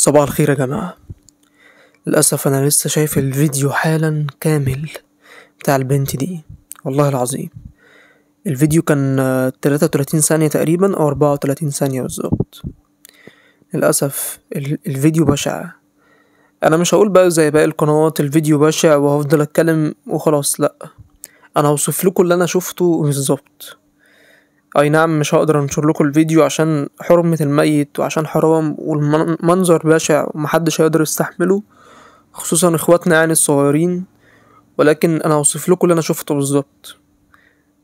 صباح الخير يا جماعة للأسف أنا لسه شايف الفيديو حالا كامل بتاع البنت دي والله العظيم الفيديو كان تلاتة وتلاتين ثانية تقريبا أو أربعة وتلاتين ثانية بالظبط للأسف الفيديو بشع أنا مش هقول بقى زي باقي القنوات الفيديو بشع وهفضل أتكلم وخلاص لأ أنا هوصف لكم اللي أنا شوفته بالظبط اي نعم مش هقدر انشر لكم الفيديو عشان حرمة الميت وعشان حرام والمنظر بشع ومحدش هيقدر يستحمله خصوصا اخواتنا يعني الصغيرين ولكن انا اوصف لكم اللي انا شفته بالظبط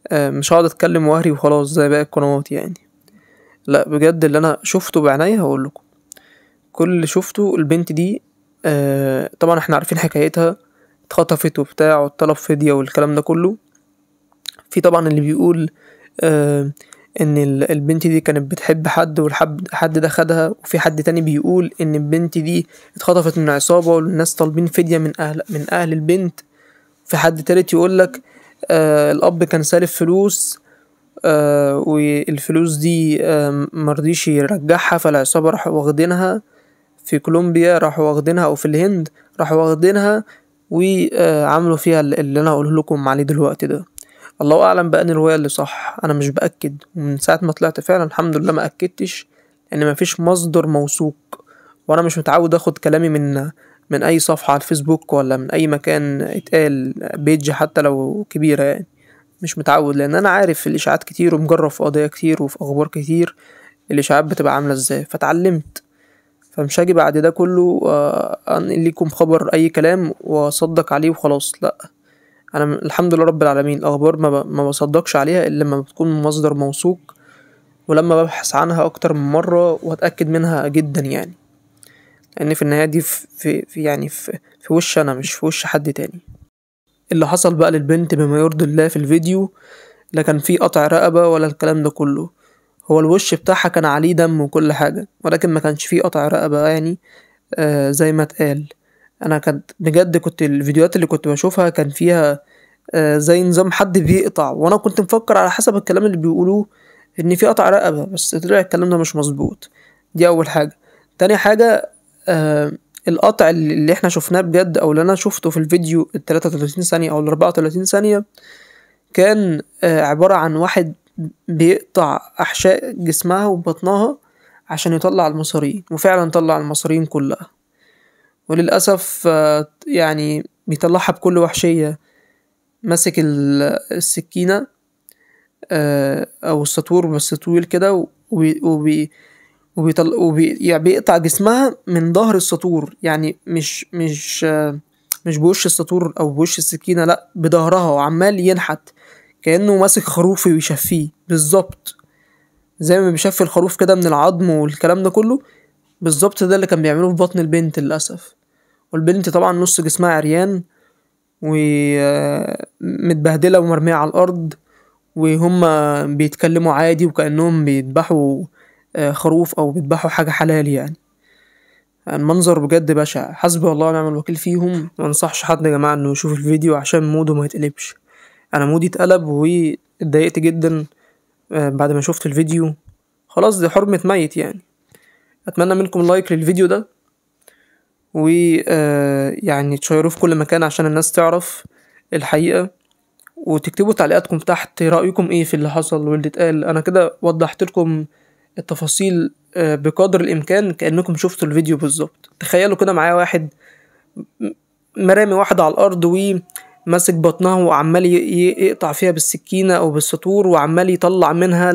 آه، مش هقعد اتكلم وهري وخلاص زي باقي القنوات يعني لا بجد اللي انا شفته بعناية هقول لكم كل اللي شفته البنت دي آه، طبعا احنا عارفين حكايتها اتخطفت وبتاع والطلب فدية والكلام ده كله في طبعا اللي بيقول آه، ان البنت دي كانت بتحب حد والحد ده خدها وفي حد تاني بيقول ان البنت دي اتخطفت من عصابة والناس طالبين فدية من اهل من اهل البنت في حد تالت يقولك آه الاب كان سالف فلوس آه والفلوس دي آه مرضيش يرجعها فالعصابة راحوا واخدينها في كولومبيا راحوا واخدينها او في الهند راحوا واخدينها وعملوا فيها اللي انا هقوله لكم عليه دلوقتي ده الله أعلم بأن الرواية اللي صح أنا مش بأكد ومن ساعة ما طلعت فعلا الحمد لله ما أكدتش لأن مفيش مصدر موثوق وأنا مش متعود أخد كلامي من من أي صفحة على الفيسبوك ولا من أي مكان اتقال بيج حتى لو كبيرة يعني مش متعود لأن أنا عارف في الإشاعات كتير ومجرب في قضايا كتير وفي أخبار كتير الإشاعات بتبقى عاملة إزاي فتعلمت فمش هاجي بعد ده كله آه، أنقل ليكم خبر أي كلام وأصدق عليه وخلاص لأ انا الحمد لله رب العالمين الاخبار ما, ب... ما بصدقش عليها الا لما بتكون من مصدر موثوق ولما ببحث عنها اكتر من مره واتاكد منها جدا يعني لان في النهايه دي في, في يعني في, في وش انا مش في وش حد تاني اللي حصل بقى للبنت بما يرضي الله في الفيديو لا كان في قطع رقبه ولا الكلام ده كله هو الوش بتاعها كان عليه دم وكل حاجه ولكن ما كانش فيه قطع رقبه يعني آه زي ما اتقال انا كنت بجد كنت الفيديوهات اللي كنت بشوفها كان فيها آه، زي نظام حد بيقطع وانا كنت مفكر على حسب الكلام اللي بيقولوه ان في قطع رقبه بس طلع الكلام ده مش مظبوط دي اول حاجه تاني حاجه آه، القطع اللي احنا شفناه بجد او اللي انا شفته في الفيديو ال 33 ثانيه او ال 34 ثانيه كان آه، عباره عن واحد بيقطع احشاء جسمها وبطنها عشان يطلع المصارين وفعلا طلع المصارين كلها وللأسف آه، يعني بيطلعها بكل وحشية ماسك السكينة آه، أو السطور بس طويل كده وبي, وبي وبيطل... وبي... يعني بيقطع جسمها من ظهر السطور يعني مش مش آه، مش بوش السطور او بوش السكينه لا بظهرها وعمال ينحت كانه ماسك خروف ويشفيه بالظبط زي ما بيشفي الخروف كده من العظم والكلام ده كله بالظبط ده اللي كان بيعمله في بطن البنت للاسف والبنت طبعا نص جسمها عريان ومتبهدلة ومرمية على الأرض وهما بيتكلموا عادي وكأنهم بيذبحوا آه، خروف أو بيذبحوا حاجة حلال يعني المنظر يعني بجد بشع حسبي الله ونعم الوكيل فيهم منصحش حد يا جماعة انه يشوف الفيديو عشان موده ما يتقلبش انا مودي اتقلب واتضايقت جدا آه، بعد ما شفت الفيديو خلاص دي حرمة ميت يعني اتمنى منكم لايك للفيديو ده ويعني آه، تشيروه في كل مكان عشان الناس تعرف الحقيقة وتكتبوا تعليقاتكم تحت رأيكم ايه في اللي حصل واللي اتقال انا كده وضحت لكم التفاصيل آه، بقدر الامكان كأنكم شفتوا الفيديو بالظبط تخيلوا كده معايا واحد مرامي واحدة على الارض و ماسك بطنها وعمال يقطع فيها بالسكينة أو بالسطور وعمال يطلع منها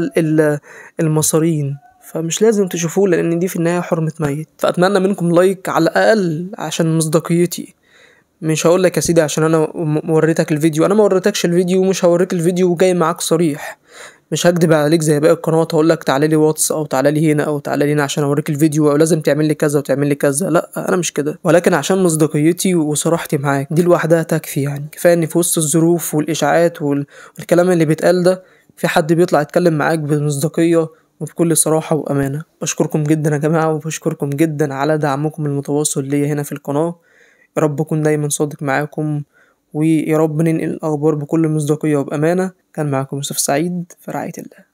المصارين فمش لازم تشوفوه لان دي في النهايه حرمه ميت فاتمنى منكم لايك على الاقل عشان مصداقيتي مش هقول لك يا سيدي عشان انا وريتك الفيديو انا ما وريتكش الفيديو ومش هوريك الفيديو وجاي معاك صريح مش هكدب عليك زي باقي القنوات هقول لك تعالى لي واتس او تعالى لي هنا او تعالى لي هنا عشان اوريك الفيديو او لازم تعمل لي كذا وتعمل لي كذا لا انا مش كده ولكن عشان مصداقيتي وصراحتي معاك دي لوحدها تكفي يعني كفايه ان في وسط الظروف والاشاعات والكلام اللي بيتقال ده في حد بيطلع يتكلم معاك بمصداقيه وبكل صراحة وأمانة بشكركم جدا يا جماعة وبشكركم جدا على دعمكم المتواصل ليا هنا في القناة يا رب أكون دايما صادق معاكم ويا رب ننقل الأخبار بكل مصداقية وبأمانة كان معاكم يوسف سعيد في رعاية الله